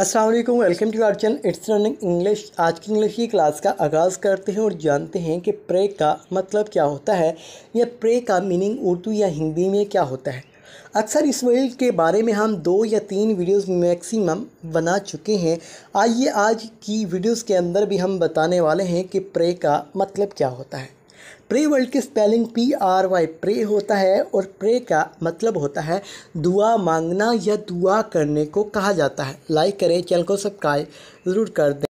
Aslam welcome to our channel it's running English आज की English की क्लास का आगाज़ करते हैं और जानते हैं कि प्रे का मतलब क्या होता है या प्रे का मीनिंग उर्दू या हिंदी में क्या होता है अक्सर इस वर्ड के बारे में हम दो या तीन वीडियोस मैक्सिमम बना चुके हैं आइए आज की वीडियोस के अंदर भी हम बताने वाले हैं कि प्रे का मतलब क्या होता है प्रे वर्ल्ड की spelling P R Y pray होता है और प्रे का मतलब होता है दुआ मांगना या दुआ करने को कहा जाता है लाइक करें चैनल को सब्सक्राइब ज़रूर कर दें